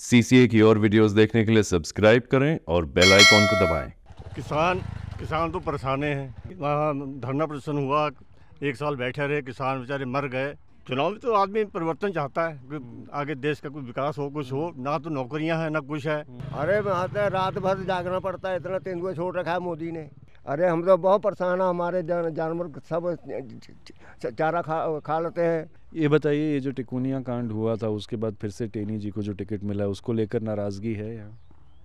CCA की और videos देखने के लिए सब्सक्राइब करें और बेल आइकॉन को दबाएं। किसान किसान तो परेशान हैं धरना प्रदर्शन हुआ एक साल बैठे रहे किसान बेचारे मर गए चुनाव में तो आदमी परिवर्तन चाहता है कि आगे देश का कोई विकास हो कुछ हो ना तो नौकरियां हैं ना कुछ है अरे वहाँ रात भर जागना पड़ता है इतना तेंदुआ छोड़ रखा है मोदी ने अरे हम तो बहुत परेशान हैं हमारे जानवर सब चारा खा खा लेते हैं ये बताइए ये जो टिकोनिया कांड हुआ था उसके बाद फिर से टेनी जी को जो टिकट मिला उसको लेकर नाराज़गी है या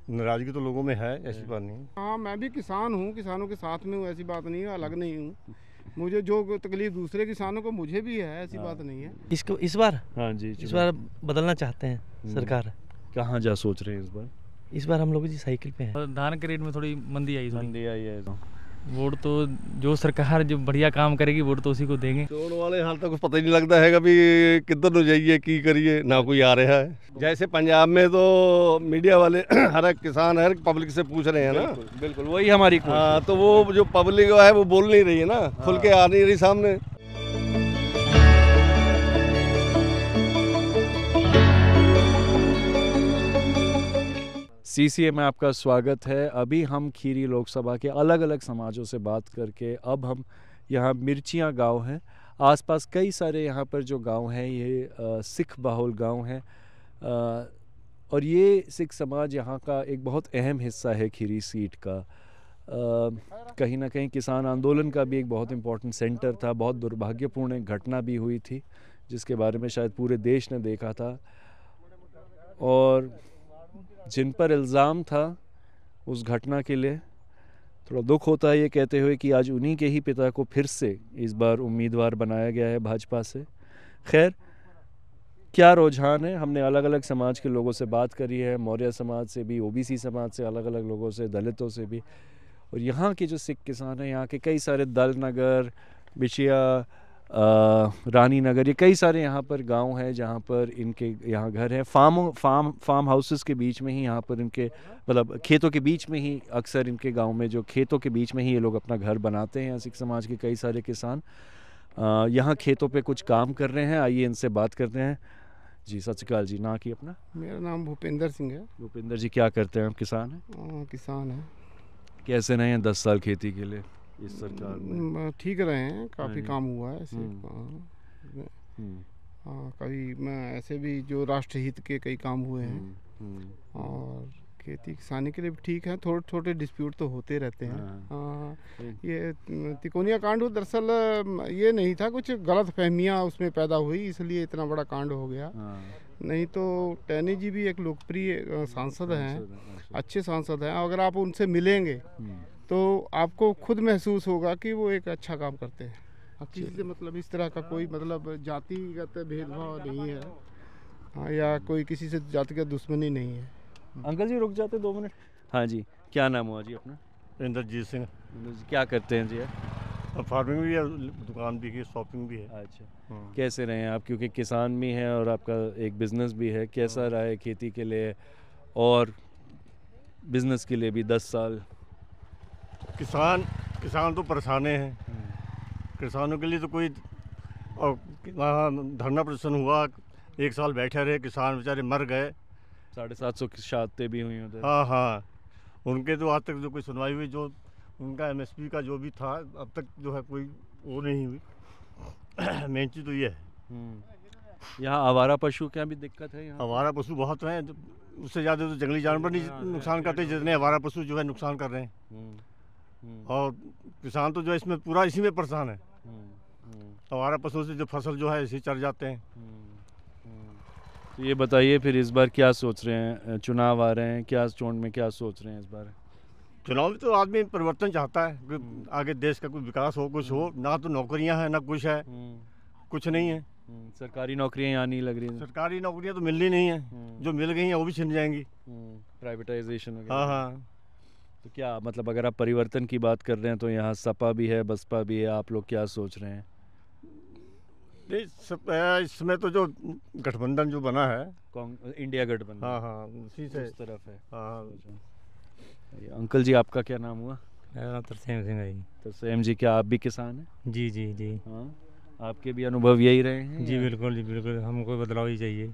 नाराज़गी तो लोगों में है ऐसी बात नहीं हाँ मैं भी किसान हूँ किसानों के साथ में हूँ ऐसी बात नहीं है अलग नहीं हूँ मुझे जो तकलीफ दूसरे किसानों को मुझे भी है ऐसी बात हाँ। नहीं है इसको इस बार हाँ जी इस बार बदलना चाहते हैं हम्म। सरकार कहाँ जा सोच रहे हैं इस बार इस बार हम लोग जी साइकिल पे हैं धान के रेट में थोड़ी मंदी आई मंदी आई है तो। वोट तो जो सरकार जो बढ़िया काम करेगी वोट तो उसी को देंगे चोन वाले हाल तक कुछ पता ही नहीं लगता है कभी किधर न जाइए की करिए ना कोई आ रहा है जैसे पंजाब में तो मीडिया वाले हर एक किसान हर पब्लिक से पूछ रहे हैं ना बिल्कुल वही हमारी हाँ तो वो जो पब्लिक है वो बोल नहीं रही है ना खुल हाँ। के आ नहीं रही सामने सीसीए में आपका स्वागत है अभी हम खीरी लोकसभा के अलग अलग समाजों से बात करके अब हम यहाँ मिर्चियाँ गांव हैं आसपास कई सारे यहाँ पर जो गांव हैं ये सिख बाहुल गांव हैं और ये सिख समाज यहाँ का एक बहुत अहम हिस्सा है खीरी सीट का कहीं ना कहीं किसान आंदोलन का भी एक बहुत इम्पोर्टेंट सेंटर था बहुत दुर्भाग्यपूर्ण घटना भी हुई थी जिसके बारे में शायद पूरे देश ने देखा था और जिन पर इल्ज़ाम था उस घटना के लिए थोड़ा दुख होता है ये कहते हुए कि आज उन्हीं के ही पिता को फिर से इस बार उम्मीदवार बनाया गया है भाजपा से खैर क्या रुझान है हमने अलग अलग समाज के लोगों से बात करी है मौर्य समाज से भी ओबीसी समाज से अलग अलग लोगों से दलितों से भी और यहाँ के जो सिख किसान हैं यहाँ के कई सारे दल नगर बिछिया रानी नगर ये कई सारे यहाँ पर गांव हैं जहाँ पर इनके यहाँ घर है फार्म फार्म फार्म हाउसेस के बीच में ही यहाँ पर इनके मतलब खेतों के बीच में ही अक्सर इनके गांव में जो खेतों के बीच में ही ये लोग अपना घर बनाते हैं सिख समाज के कई सारे किसान यहाँ खेतों पे कुछ काम कर रहे हैं आइए इनसे बात करते हैं जी सत श्रीकाल जी ना कि अपना मेरा नाम भूपेंद्र सिंह है भूपेंद्र जी क्या करते हैं आप किसान हैं किसान हैं कैसे रहे हैं दस साल खेती के लिए इस सरकार में हम्म, ठीक रहे हैं काफ़ी हाँ काम हुआ है ऐसे हम्म। हाँ, हम्म। हाँ कभी मैं ऐसे भी जो राष्ट्रहित के कई काम हुए हैं और खेती किसानी के लिए भी ठीक है थोड़े छोटे डिस्प्यूट तो होते रहते हैं आ, हाँ। ये तिकोनिया कांड तो दरअसल ये नहीं था कुछ गलत फहमियाँ उसमें पैदा हुई इसलिए इतना बड़ा कांड हो गया नहीं तो टैनी जी भी एक लोकप्रिय सांसद हैं अच्छा। अच्छे सांसद हैं अगर आप उनसे मिलेंगे तो आपको खुद महसूस होगा कि वो एक अच्छा काम करते हैं हाँ, किसी से मतलब इस तरह का कोई मतलब जातिगत भेदभाव नहीं है हाँ या कोई किसी से जातिगत दुश्मनी नहीं है हम्म। अंकल जी रुक जाते दो मिनट हाँ जी क्या नाम हुआ जी अपना इंद्रजीत सिंह क्या करते हैं जी फार्मिंग भी है दुकान भी है शॉपिंग भी है अच्छा हाँ। कैसे रहे हैं आप क्योंकि किसान भी हैं और आपका एक बिजनेस भी है कैसा हाँ। रहा है खेती के लिए और बिजनेस के लिए भी दस साल किसान किसान तो परेशान हैं किसानों के लिए तो कोई और वहाँ धरना प्रदर्शन हुआ एक साल बैठे रहे किसान बेचारे मर गए साढ़े सात सौ की शहादतें भी हुई उधर हाँ हाँ उनके तो आज तक जो कोई सुनवाई हुई जो उनका एमएसपी का जो भी था अब तक जो है कोई वो नहीं हुई मेन चीज़ तो ये है हम्म। यहाँ आवारा पशु क्या भी दिक्कत है यहाँ आवारा पशु बहुत हैं उससे ज़्यादा तो जंगली जानवर नहीं नुकसान करते जितने आवारा पशु जो है नुकसान कर रहे हैं हम्म। और किसान तो जो इसमें पूरा इसी में परेशान है हमारा पशु से जो फसल जो है इसी चढ़ जाते हैं तो ये बताइए फिर इस बार क्या सोच रहे हैं चुनाव आ रहे हैं क्या चोट में क्या सोच रहे हैं इस बार चुनाव में तो आदमी परिवर्तन चाहता है कि आगे देश का कुछ विकास हो कुछ हो ना तो नौकरियां हैं ना कुछ है कुछ नहीं है सरकारी नौकरियां यहाँ नहीं लग रही हैं सरकारी नौकरियां तो मिलनी नहीं है हम्म। जो मिल गई हैं वो भी छिन जाएंगी प्राइवेटाइजेशन हम्म। हाँ हाँ तो क्या मतलब अगर आप परिवर्तन की बात कर रहे हैं तो यहाँ सपा भी है बसपा भी है आप लोग क्या सोच रहे हैं इसमें तो जो गठबंधन जो बना है इंडिया गठबंधन हाँ हाँ उसी से इस तरफ है हाँ अच्छा। अंकल जी आपका क्या नाम हुआ मेरा नाम तरसेम सिंह है तरसेम जी क्या आप भी किसान हैं जी जी जी हाँ आपके भी अनुभव यही रहे हैं जी बिल्कुल जी बिल्कुल हमको बदलाव ही चाहिए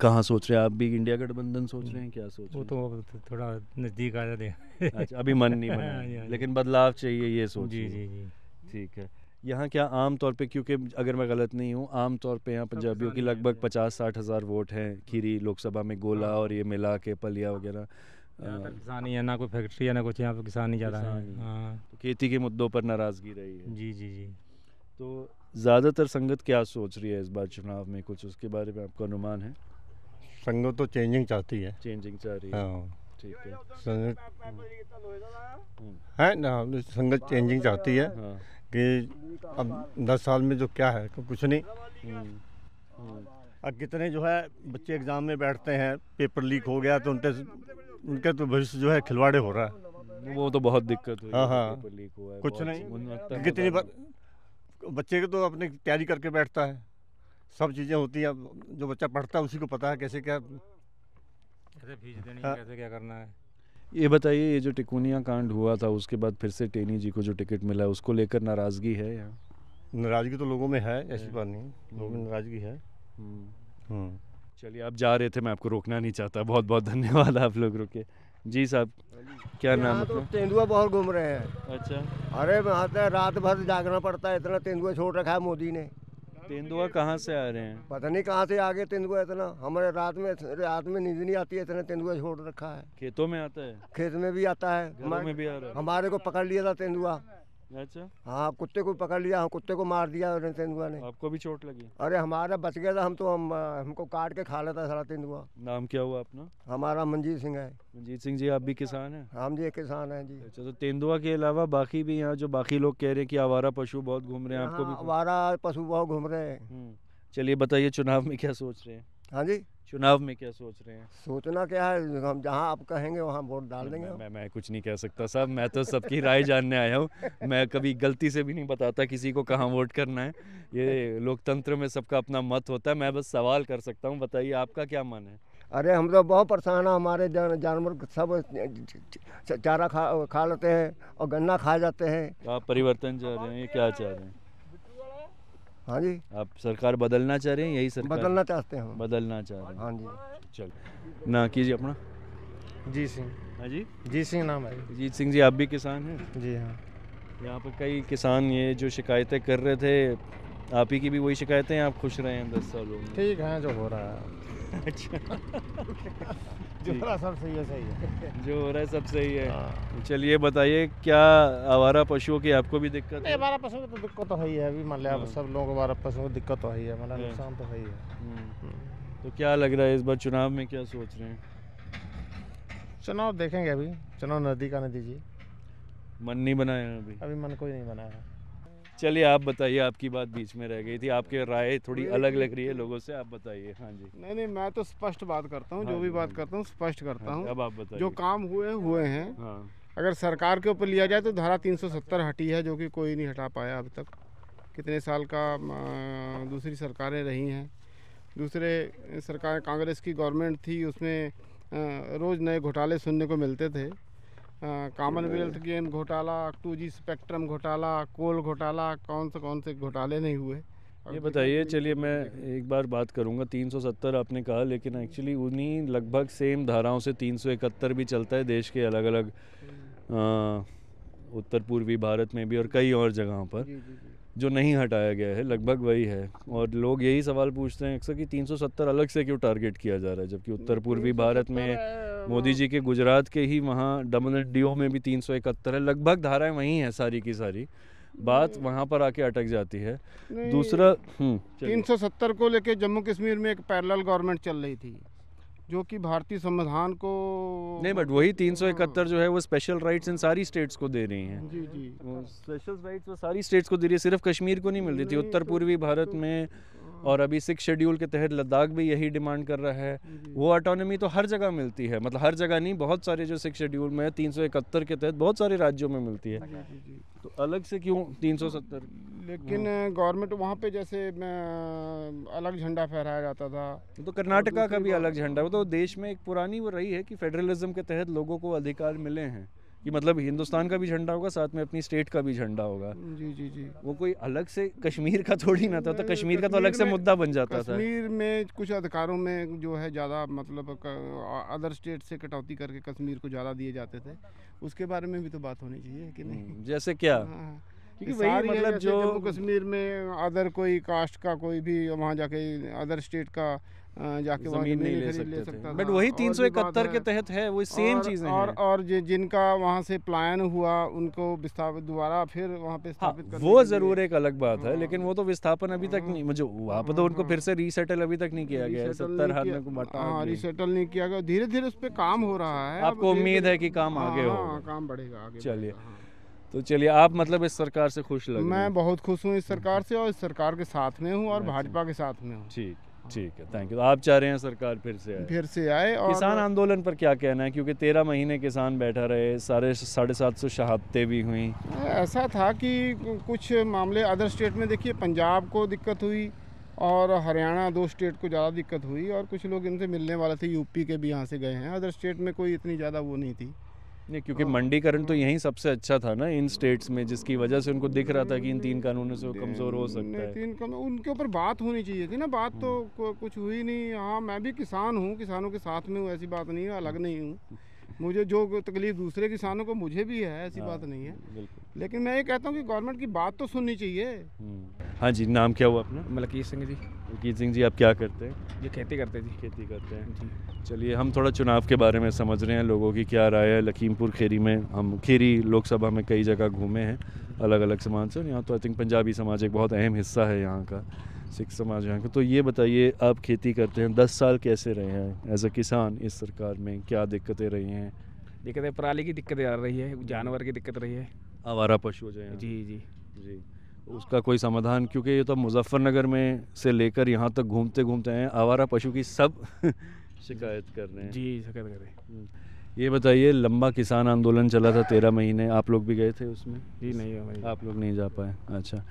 कहाँ सोच रहे हैं आप भी इंडिया गठबंधन सोच रहे हैं क्या सोच वो रहे हैं? तो थोड़ा नज़दीक आ जाते अच्छा अभी मन नहीं बना हाँ, हाँ, हाँ। लेकिन बदलाव चाहिए ये सोच जी जी जी ठीक है यहाँ क्या आम तौर पे क्योंकि अगर मैं गलत नहीं हूँ आम तौर पे यहाँ पंजाबियों की लगभग पचास साठ हज़ार वोट हैं खीरी लोकसभा में गोला और ये मिला के पलिया वगैरह किसान ही है ना कोई फैक्ट्री है ना कुछ यहाँ पे किसान ही ज़्यादा है तो खेती के मुद्दों पर नाराज़गी रही है जी जी जी तो ज़्यादातर संगत क्या सोच रही है इस बार चुनाव में कुछ उसके बारे में आपका अनुमान है संगत तो चेंजिंग चाहती है चेंजिंग चाह रही है हाँ। ठीक है संगत हम्म। है ना संगत चेंजिंग चाहती है हाँ। कि अब दस साल में जो क्या है तो कुछ नहीं हम्म। हम्म। अब कितने जो है बच्चे एग्ज़ाम में बैठते हैं पेपर लीक हो गया तो उनके उनके तो भविष्य जो है खिलवाड़े हो रहा है वो तो बहुत दिक्कत हुई हाँ हाँ कुछ नहीं कितनी बच्चे के तो अपने तैयारी करके बैठता है सब चीज़ें होती है जो बच्चा पढ़ता है उसी को पता है कैसे क्या कैसे फीस देनी है हाँ। कैसे क्या करना है ये बताइए ये जो टिकोनिया कांड हुआ था उसके बाद फिर से टेनी जी को जो टिकट मिला है उसको लेकर नाराज़गी है या नाराज़गी तो लोगों में है ऐसी बात नहीं लोगों में हम्म। नाराज़गी है हम्म। हम्म। चलिए आप जा रहे थे मैं आपको रोकना नहीं चाहता बहुत बहुत धन्यवाद आप लोग रुके जी साहब क्या नाम तो तेंदुआ बहुत घूम रहे हैं अच्छा अरे वहाँ तो रात भर जागना पड़ता है इतना तेंदुआ छोड़ रखा है मोदी ने तेंदुआ कहाँ से आ रहे हैं पता नहीं कहाँ से आ गए तेंदुआ इतना हमारे रात में रात में नींद नहीं आती है इतना तेंदुआ छोड़ रखा है खेतों में आता है खेत में भी आता है हमारे, में भी आ रहा है हमारे को पकड़ लिया था तेंदुआ अच्छा हाँ कुत्ते को पकड़ लिया हाँ कुत्ते को मार दिया तेंदुआ ने आपको भी चोट लगी अरे हमारा बच गया था हम तो हम हमको काट के खा लेता सारा तेंदुआ नाम क्या हुआ अपना हमारा मंजीत सिंह है मंजीत सिंह जी आप भी किसान हैं हम जी किसान हैं जी अच्छा तो तेंदुआ के अलावा बाकी भी यहाँ जो बाकी लोग कह रहे हैं कि आवारा पशु बहुत घूम रहे हैं आपको भी हाँ, आवारा पशु बहुत घूम रहे हैं हम्म, चलिए बताइए चुनाव में क्या सोच रहे हैं हाँ जी चुनाव में क्या सोच रहे हैं सोचना क्या है हम जहाँ आप कहेंगे वहाँ वोट डाल देंगे मैं, मैं मैं कुछ नहीं कह सकता साहब मैं तो सबकी राय जानने आया हूँ मैं कभी गलती से भी नहीं बताता किसी को कहाँ वोट करना है ये लोकतंत्र में सबका अपना मत होता है मैं बस सवाल कर सकता हूँ बताइए आपका क्या मन है अरे हम तो बहुत परेशान हैं हमारे जान, जानवर सब चारा खा खा लेते हैं और गन्ना खा जाते हैं आप परिवर्तन चाह रहे हैं ये क्या चाह रहे हैं हाँ जी आप सरकार बदलना चाह रहे हैं यही सरकार बदलना चाहते हैं बदलना चाह रहे हैं हाँ जी चल ना कीजिए अपना जी सिंह हाँ जी जी सिंह नाम है जीत सिंह जी आप भी किसान हैं जी हाँ यहाँ पर कई किसान ये जो शिकायतें कर रहे थे आप ही की भी वही शिकायतें आप खुश रहे हैं दस सालों में ठीक है जो हो रहा है अच्छा जो हो रहा सब सही है सही है सब सही है हाँ। चलिए बताइए क्या आवारा पशुओं की आपको भी दिक्कत है आवारा पशुओं की तो दिक्कत तो है अभी मान लिया हाँ। सब लोगों को आवारा पशुओं की दिक्कत तो है मतलब हाँ। नुकसान तो है हम्म। हम्म। तो क्या लग रहा है इस बार चुनाव में क्या सोच रहे हैं चुनाव देखेंगे अभी चुनाव नदी का नतीजे मन नहीं बनाया अभी अभी मन कोई नहीं बनाया चलिए आप बताइए आपकी बात बीच में रह गई थी आपके राय थोड़ी अलग लग रही है लोगों से आप बताइए हाँ जी नहीं नहीं मैं तो स्पष्ट बात करता हूँ हाँ, जो भी बात हाँ करता हूँ स्पष्ट हाँ करता हूँ अब आप बताइए जो काम हुए हुए हैं हाँ। अगर सरकार के ऊपर लिया जाए तो धारा 370 हटी है जो कि कोई नहीं हटा पाया अब तक कितने साल का दूसरी सरकारें रही हैं दूसरे सरकार कांग्रेस की गवर्नमेंट थी उसमें रोज़ नए घोटाले सुनने को मिलते थे कॉमनवेल्थ गेम घोटाला टू जी स्पेक्ट्रम घोटाला कोल घोटाला कौन से कौन से घोटाले नहीं हुए ये बताइए चलिए मैं एक बार बात करूंगा 370 आपने कहा लेकिन एक्चुअली उन्हीं लगभग सेम धाराओं से 371 भी चलता है देश के अलग हम्म। अलग उत्तर पूर्वी भारत में भी और कई और जगहों पर जी, जी, जी। जो नहीं हटाया गया है लगभग वही है और लोग यही सवाल पूछते हैं अक्सर कि 370 अलग से क्यों टारगेट किया जा रहा है जबकि उत्तर पूर्वी भारत में मोदी जी के गुजरात के ही वहाँ डबल डीओ में भी तीन है लगभग धाराएं वहीं हैं सारी की सारी बात वहाँ पर आके अटक जाती है दूसरा हम्म, तीन सौ सत्तर को लेकर जम्मू कश्मीर में एक पैरल गवर्नमेंट चल रही थी जो कि भारतीय संविधान को नहीं बट वही तीन सौ हाँ। इकहत्तर जो है वो स्पेशल राइट्स इन सारी स्टेट्स को दे रही हैं जी जी वो स्पेशल राइट्स वो सारी स्टेट्स को दे रही है सिर्फ कश्मीर को नहीं मिल रही थी उत्तर तो पूर्वी तो भारत तो में हाँ। और अभी सिक्स शेड्यूल के तहत लद्दाख भी यही डिमांड कर रहा है वो ऑटोनॉमी तो हर जगह मिलती है मतलब हर जगह नहीं बहुत सारे जो सिक्स शेड्यूल में तीन सौ इकहत्तर के तहत बहुत सारे राज्यों में मिलती है अच्छा, तो अलग से क्यों तीन सौ सत्तर लेकिन हाँ। गवर्नमेंट वहाँ पे जैसे अलग झंडा फहराया जाता था तो कर्नाटका का भी अलग झंडा वो तो देश में एक पुरानी वो रही है कि फेडरलिज्म के तहत लोगों को अधिकार मिले हैं कि मतलब हिंदुस्तान का भी झंडा होगा साथ में अपनी स्टेट का भी झंडा होगा जी जी जी वो कोई अलग से कश्मीर का थोड़ी ना था तो कश्मीर का तो अलग से मुद्दा बन जाता था कश्मीर में कुछ अधिकारों में जो है ज़्यादा मतलब अदर स्टेट से कटौती करके कश्मीर को ज़्यादा दिए जाते थे उसके बारे में भी तो बात होनी चाहिए कि नहीं हम्म, जैसे क्या हाँ। क्योंकि वही मतलब जो जम्मू कश्मीर में अदर कोई कास्ट का कोई भी वहाँ जाके अदर स्टेट का जाके जमीन नहीं नहीं ले सकते, ले सकते बट वही तीन सौ इकहत्तर के तहत है वही सेम चीज है और और जिनका वहाँ से प्लान हुआ उनको विस्थापित दोबारा फिर वहाँ पे हाँ, स्थापित हाँ, वो जरूर एक अलग बात है लेकिन वो तो हाँ। विस्थापन अभी तक नहीं मुझे वहाँ पर तो उनको हाँ, फिर से रिसेटल अभी तक नहीं किया गया सत्तर हाथ नहीं किया गया धीरे धीरे उस पर काम हो रहा है आपको उम्मीद है की काम आगे हो काम बढ़ेगा चलिए तो चलिए आप मतलब इस सरकार से खुश लग मैं बहुत खुश हूँ इस सरकार से और इस सरकार के साथ में हूँ और अच्छा। भाजपा के साथ में हूँ ठीक हाँ। ठीक है थैंक यू आप चाह रहे हैं सरकार फिर से आए फिर से आए और किसान आंदोलन पर क्या कहना है क्योंकि तेरह महीने किसान बैठा रहे सारे साढ़े सात सौ शहादतें भी हुई ऐसा था कि कुछ मामले अदर स्टेट में देखिए पंजाब को दिक्कत हुई और हरियाणा दो स्टेट को ज़्यादा दिक्कत हुई और कुछ लोग इनसे मिलने वाले थे यूपी के भी यहाँ से गए हैं अदर स्टेट में कोई इतनी ज़्यादा वो नहीं थी नहीं क्योंकि हाँ। मंडीकरण तो हाँ। यही सबसे अच्छा था ना इन स्टेट्स में जिसकी वजह से उनको दिख रहा था कि इन तीन कानूनों से वो कमज़ोर हो सकता है तीन कानून उनके ऊपर बात होनी चाहिए थी ना बात तो हाँ। कुछ हुई नहीं हाँ मैं भी किसान हूँ किसानों के साथ में हूँ ऐसी बात नहीं है अलग नहीं हूँ मुझे जो तकलीफ दूसरे किसानों को मुझे भी है ऐसी हाँ, बात नहीं है लेकिन मैं ये कहता हूँ कि गवर्नमेंट की बात तो सुननी चाहिए हम्म। हाँ जी नाम क्या हुआ अपना मलकीत सिंह जी मलकीत सिंह जी आप क्या करते हैं ये खेती करते जी खेती करते हैं चलिए हम थोड़ा चुनाव के बारे में समझ रहे हैं लोगों की क्या राय है लखीमपुर खेरी में हम खेरी लोकसभा में कई जगह घूमे हैं अलग अलग समाज से यहाँ तो आई थिंक पंजाबी समाज एक बहुत अहम हिस्सा है यहाँ का सिख समाज यहाँ का तो ये बताइए आप खेती करते हैं दस साल कैसे रहे हैं एज अ किसान इस सरकार में क्या दिक्कतें रही हैं दिक्कतें पराली की दिक्कत आ रही है जानवर की दिक्कत रही है आवारा पशु हो जाए जी जी जी उसका कोई समाधान क्योंकि ये तो मुजफ्फरनगर में से लेकर यहाँ तक घूमते घूमते हैं आवारा पशु की सब शिकायत कर रहे हैं जी शिकायत कर रहे हैं हम्म। ये बताइए लंबा किसान आंदोलन चला था तेरह महीने आप लोग भी गए थे उसमें जी नहीं आप लोग नहीं जा पाए अच्छा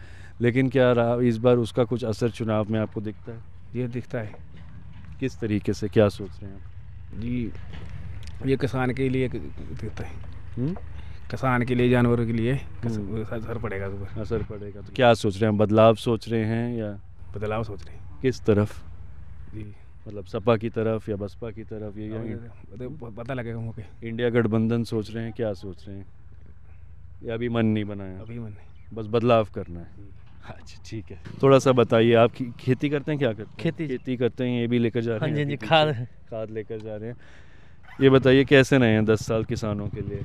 लेकिन क्या रहा इस बार उसका कुछ असर चुनाव में आपको दिखता है ये दिखता है किस तरीके से क्या सोच रहे हैं आप जी ये किसान के लिए दिखता है किसान के लिए जानवरों के लिए असर पड़ेगा तो असर पड़ेगा तो क्या सोच रहे हैं बदलाव सोच रहे हैं या बदलाव सोच रहे हैं किस तरफ जी मतलब सपा की तरफ या बसपा की तरफ ये तो पता लगेगा मुझे इंडिया गठबंधन सोच रहे हैं क्या सोच रहे हैं या अभी मन नहीं बनाया अभी मन नहीं बस बदलाव करना है अच्छा ठीक है थोड़ा सा बताइए आप खेती करते हैं क्या करते हैं खेती खेती करते हैं ये भी लेकर जा रहे हाँ हैं जी हाँ खाद खाद लेकर जा रहे हैं ये बताइए कैसे रहे हैं दस साल किसानों के लिए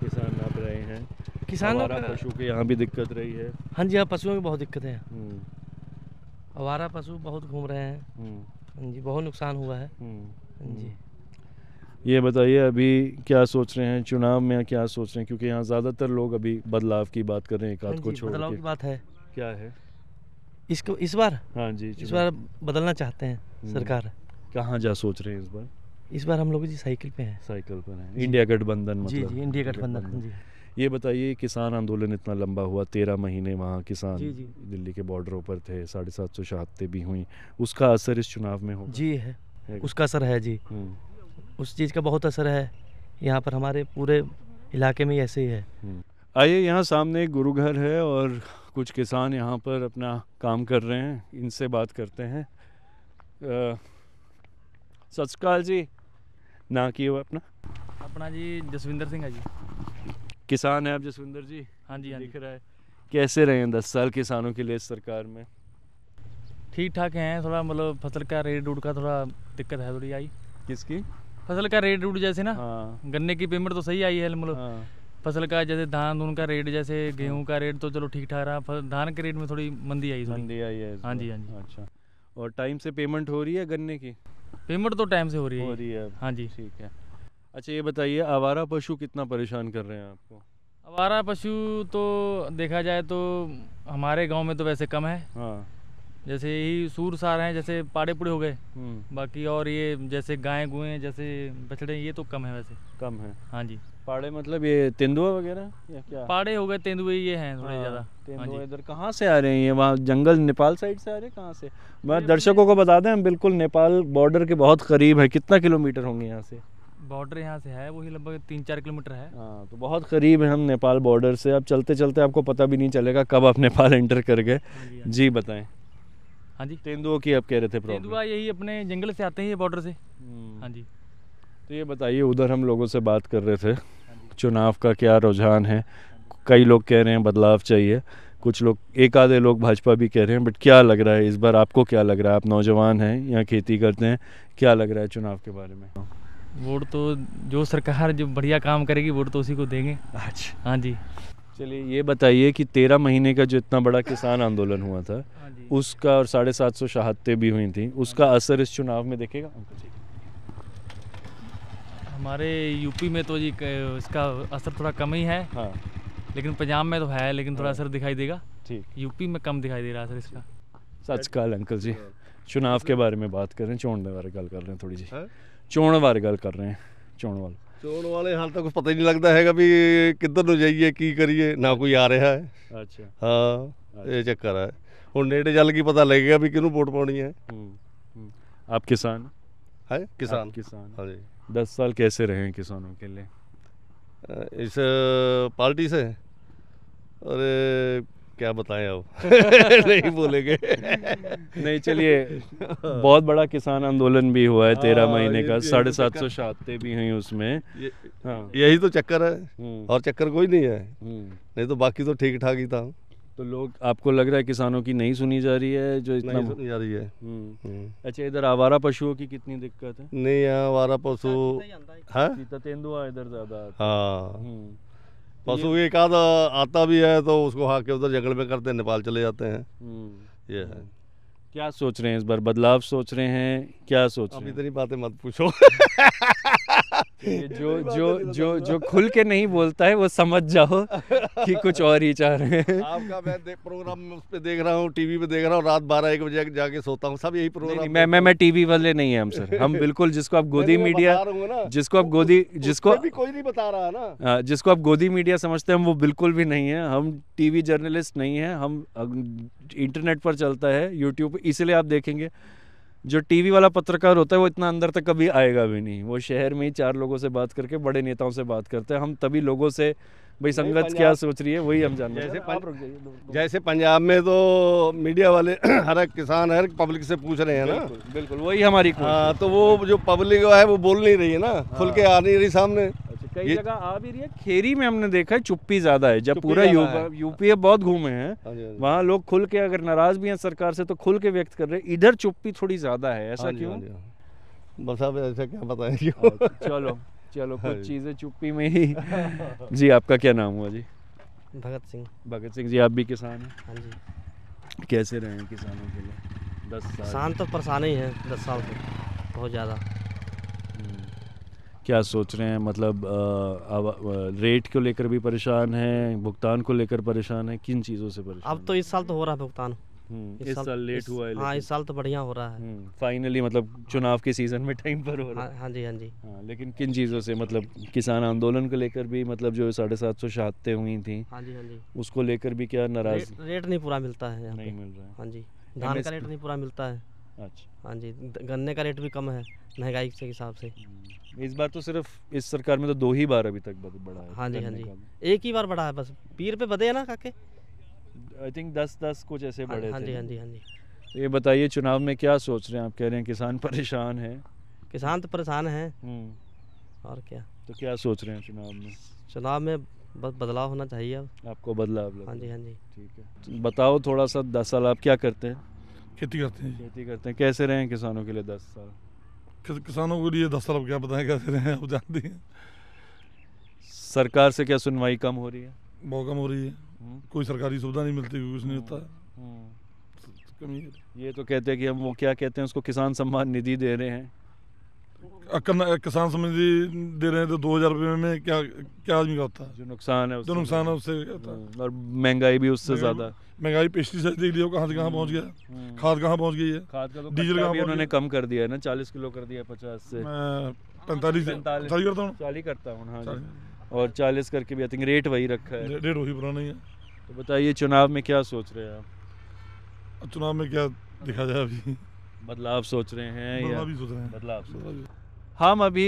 किसान आप रहे हैं किसानों का पशु के यहाँ भी दिक्कत रही है हाँ जी हाँ पशुओं की बहुत दिक्कत है हम्म। आवारा पशु बहुत घूम रहे हैं हम्म। हाँ जी बहुत नुकसान हुआ है हम्म। जी ये बताइए अभी क्या सोच रहे हैं चुनाव में क्या सोच रहे हैं क्योंकि यहाँ ज़्यादातर लोग अभी बदलाव की बात कर रहे हैं एक आध को छोड़ बदलाव की बात है क्या है इसको इस बार हाँ जी इस बार बदलना चाहते हैं हम्म। सरकार कहाँ जा सोच रहे हैं इस बार इस बार हम लोग जी साइकिल पे हैं साइकिल पर हैं इंडिया गठबंधन मतलब जी जी इंडिया गठबंधन जी ये बताइए किसान आंदोलन इतना लंबा हुआ तेरह महीने वहाँ किसान जी जी। दिल्ली के बॉर्डरों पर थे साढ़े सात सौ शहादतें भी हुई उसका असर इस चुनाव में हो जी है, है उसका असर है जी हम्म। उस चीज़ का बहुत असर है यहाँ पर हमारे पूरे इलाके में ऐसे ही है हम्म। आइए यहाँ सामने एक गुरुघर है और कुछ किसान यहाँ पर अपना काम कर रहे हैं इनसे बात करते हैं सत श्रीकाल जी ना की हो अपना अपना जी जसविंदर सिंह है जी किसान है आप जसविंदर जी हाँ जी हाँ दिख रहा है कैसे रहे हैं दस साल किसानों के लिए सरकार में ठीक ठाक हैं थोड़ा मतलब फसल का रेट रूट का थोड़ा दिक्कत है थोड़ी आई किसकी फसल का रेट रूट जैसे ना हाँ। गन्ने की पेमेंट तो सही आई है मतलब हाँ। फसल का जैसे धान धून का रेट जैसे गेहूं का रेट तो चलो ठीक ठाक रहा धान के रेट में थोड़ी मंदी आई मंदी आई है हाँ जी हाँ जी अच्छा और टाइम से पेमेंट हो रही है गन्ने की पेमेंट तो टाइम से हो रही है हो रही है हाँ जी ठीक है अच्छा ये बताइए आवारा पशु कितना परेशान कर रहे हैं आपको आवारा पशु तो देखा जाए तो हमारे गाँव में तो वैसे कम है हाँ जैसे यही सूर सार हैं जैसे पाड़े पुड़े हो गए हम्म। बाकी और ये जैसे गाय गुए जैसे बछड़े ये तो कम है वैसे कम है हाँ जी पाड़े मतलब ये तेंदुआ वगैरह या क्या पाड़े हो गए तेंदुए ये हैं थोड़े हाँ, ज़्यादा हाँ तेंदुए इधर कहाँ से आ रहे हैं ये वहाँ जंगल नेपाल साइड से आ रहे हैं कहाँ से मैं दर्शकों को बता दें हम बिल्कुल नेपाल बॉर्डर के बहुत करीब है कितना किलोमीटर होंगे यहाँ से बॉर्डर यहाँ से है वही लगभग तीन चार किलोमीटर है हाँ तो बहुत करीब है हम नेपाल बॉर्डर से अब चलते चलते आपको पता भी नहीं चलेगा कब आप नेपाल एंटर कर गए जी बताएं हाँ जी तेंदुओं की आप कह रहे थे तेंदुआ यही अपने जंगल से आते हैं ये बॉर्डर से हम्म। हाँ जी तो ये बताइए उधर हम लोगों से बात कर रहे थे चुनाव का क्या रुझान है कई लोग कह रहे हैं बदलाव चाहिए कुछ लोग एक आधे लोग भाजपा भी कह रहे हैं बट क्या लग रहा है इस बार आपको क्या लग रहा है आप नौजवान हैं यहाँ खेती करते हैं क्या लग रहा है चुनाव के बारे में वोट तो जो सरकार जो बढ़िया काम करेगी वोट तो उसी को देंगे अच्छा हाँ जी चलिए ये बताइए कि तेरह महीने का जो इतना बड़ा किसान आंदोलन हुआ था हाँ उसका और साढ़े सात सौ शहादतें भी हुई थी उसका असर इस चुनाव में देखेगा हमारे यूपी में तो जी इसका असर थोड़ा कम ही है हाँ। लेकिन पंजाब में तो है लेकिन थोड़ा हाँ। असर दिखाई देगा ठीक यूपी में कम दिखाई दे रहा असर इसका सच अंकल जी चुनाव के बारे में बात कर रहे हैं चोण बारे गल कर रहे हैं थोड़ी जी हाँ। चोण बारे गल कर रहे हैं चोण वाल ਚੋਣ ਵਾਲੇ ਹਾਲ ਤੱਕ ਕੁਝ ਪਤਾ ਹੀ ਨਹੀਂ ਲੱਗਦਾ ਹੈਗਾ ਵੀ ਕਿੱਧਰ ਨੂੰ ਜਾਈਏ ਕੀ ਕਰੀਏ ਨਾ ਕੋਈ ਆ ਰਿਹਾ ਹੈ ਅੱਛਾ ਹਾਂ ਇਹ ਚੱਕਰ ਹੈ ਹੁਣ ਨੇੜੇ ਚੱਲ ਕੇ ਪਤਾ ਲੱਗੇਗਾ ਵੀ ਕਿਹਨੂੰ ਵੋਟ ਪਾਉਣੀ ਹੈ ਹੂੰ ਆਪ ਕਿਸਾਨ ਹੈ ਕਿਸਾਨ ਕਿਸਾਨ ਹਾਂਜੀ दस साल कैसे रहे किसानों के लिए इस पार्टी से अरे क्या बताएं अब नहीं बोलेंगे नहीं चलिए बहुत बड़ा किसान आंदोलन भी हुआ है तेरह हाँ, महीने का साढ़े तो सात सौ शादते भी हैं उसमें ये, हाँ। यही तो चक्कर है हम्म। और चक्कर कोई नहीं है हम्म। नहीं तो बाकी तो ठीक ठाक ही था तो लोग आपको लग रहा है किसानों की नहीं सुनी जा रही है जो इतना नहीं सुनी जा रही है हम्म। हम्म। अच्छा इधर आवारा पशुओं की कितनी दिक्कत है नहीं आवारा पशु है हाँ? तेंदुआ इधर ज़्यादा हाँ हम्म। पशु एक आध आता भी है तो उसको हाँ के उधर जंगल में करते हैं नेपाल चले जाते हैं ये है क्या सोच रहे हैं इस बार बदलाव सोच रहे हैं क्या सोच रहे हैं इतनी बातें मत पूछो जो जो जो जो खुल के नहीं बोलता है वो समझ जाओ कि कुछ और ही चाह रहे हैं आपका मैं देख प्रोग्राम में उस पर देख रहा हूँ टीवी पे देख रहा हूँ रात बारह एक बजे जाके सोता हूँ सब यही प्रोग्राम नहीं, नहीं, मैं मैं मैं टीवी वाले नहीं है हम सर हम बिल्कुल जिसको आप गोदी मीडिया जिसको आप गोदी जिसको कोई नहीं बता रहा है ना हाँ, जिसको आप गोदी मीडिया समझते हैं वो बिल्कुल भी नहीं है हम टीवी जर्नलिस्ट नहीं है हम इंटरनेट पर चलता है यूट्यूब इसलिए आप देखेंगे जो टीवी वाला पत्रकार होता है वो इतना अंदर तक कभी आएगा भी नहीं वो शहर में ही चार लोगों से बात करके बड़े नेताओं से बात करते हैं हम तभी लोगों से भाई संगत क्या सोच रही है वही हम जानते हैं जैसे, जैसे पंजाब में तो मीडिया वाले हर एक किसान हर एक पब्लिक से पूछ रहे हैं ना बिल्कुल वही हमारी हाँ तो वो जो पब्लिक है वो बोल नहीं रही है ना हाँ। खुल के आ नहीं रही सामने कई जगह आ भी रही है खेरी में हमने देखा है चुप्पी ज्यादा है जब पूरा यूपी बहुत घूमे हैं हाँ हाँ वहाँ लोग खुल के अगर नाराज भी हैं सरकार से तो खुल के व्यक्त कर रहे हैं इधर चुप्पी थोड़ी ज्यादा है ऐसा हाँ क्यों बस अब ऐसा क्या बताएं चलो चलो कुछ चीजें चुप्पी में ही जी आपका क्या नाम हुआ जी भगत सिंह भगत सिंह जी आप भी किसान हैं हाँ जी कैसे रहे हैं किसानों के लिए दस साल किसान तो परेशान ही है दस साल से बहुत ज़्यादा क्या सोच रहे हैं मतलब आ, आ, रेट को लेकर भी परेशान हैं भुगतान को लेकर परेशान हैं किन चीज़ों से परेशान अब तो इस साल तो हो रहा है भुगतान हम्म, इस, इस साल, साल लेट इस, हुआ है हाँ इस साल तो बढ़िया हो रहा है फाइनली हम्म, मतलब चुनाव के सीजन में टाइम पर हो रहा हाँ, है हाँ जी हाँ जी हाँ लेकिन किन चीज़ों से मतलब किसान आंदोलन को लेकर भी मतलब जो साढ़े सात सौ शहादतें हुई थी हाँ जी हाँ जी उसको लेकर भी क्या नाराज रेट नहीं पूरा मिलता है नहीं मिल रहा है हाँ जी धान का रेट नहीं पूरा मिलता है अच्छा हाँ जी गन्ने का रेट भी कम है महंगाई के हिसाब से हम्म। इस बार तो सिर्फ इस सरकार में तो दो ही बार अभी तक बढ़ा है हाँ जी हाँ जी एक ही बार बढ़ा है बस पीर पे बधे है ना काके आई थिंक दस दस कुछ ऐसे हाँ बढ़े हाँ जी हाँ जी हाँ जी तो ये बताइए चुनाव में क्या सोच रहे हैं आप कह रहे हैं किसान परेशान है किसान तो परेशान है हम्म। और क्या तो क्या सोच रहे हैं चुनाव में चुनाव में बस बदलाव होना चाहिए अब आपको बदलाव हाँ जी हाँ जी ठीक है तो बताओ थोड़ा सा दस साल आप क्या करते हैं खेती करते हैं खेती करते हैं कैसे रहे किसानों के लिए दस साल किसानों के लिए दस अरब क्या बताएं कैसे रहे आप जानते हैं सरकार से क्या सुनवाई कम हो रही है बहुत कम हो रही है हम्म। कोई सरकारी सुविधा नहीं मिलती कुछ नहीं होता हम्म। कमी ये तो कहते हैं कि हम वो क्या कहते हैं उसको किसान सम्मान निधि दे रहे हैं किसान समझी दे रहे थे दो हजार रुपये में क्या क्या आदमी का होता है जो नुकसान है जो नुकसान है उससे और महंगाई भी उससे ज़्यादा महंगाई पिछली पेस्टिसाइड देख लियो कहाँ से कहाँ पहुँच गया खाद कहाँ पहुँच गई है खाद का तो डीजल कहाँ उन्होंने कम कर दिया है ना चालीस किलो कर दिया पचास से पैंतालीस चालीस करता हूँ चालीस करता हूँ हाँ और चालीस करके भी आई थिंक रेट वही रखा है रेट वही पुराना ही है तो बताइए चुनाव में क्या सोच रहे हैं आप चुनाव में क्या दिखा जाए अभी बदलाव सोच रहे हैं बदलाव भी सोच रहे हैं बदलाव सोच रहे हैं हम अभी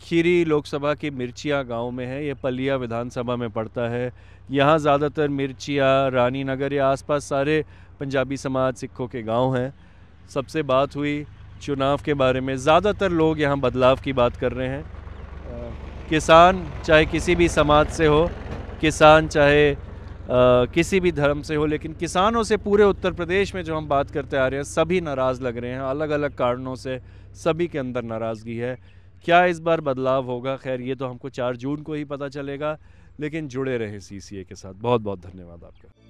खीरी लोकसभा की मिर्चिया गांव में है ये पलिया विधानसभा में पड़ता है यहाँ ज़्यादातर मिर्चिया रानी नगर या आसपास सारे पंजाबी समाज सिखों के गांव हैं सबसे बात हुई चुनाव के बारे में ज़्यादातर लोग यहाँ बदलाव की बात कर रहे हैं किसान चाहे किसी भी समाज से हो किसान चाहे किसी भी धर्म से हो लेकिन किसानों से पूरे उत्तर प्रदेश में जो हम बात करते आ रहे हैं सभी नाराज़ लग रहे हैं अलग अलग कारणों से सभी के अंदर नाराज़गी है क्या इस बार बदलाव होगा खैर ये तो हमको चार जून को ही पता चलेगा लेकिन जुड़े रहें सी के साथ बहुत बहुत धन्यवाद आपका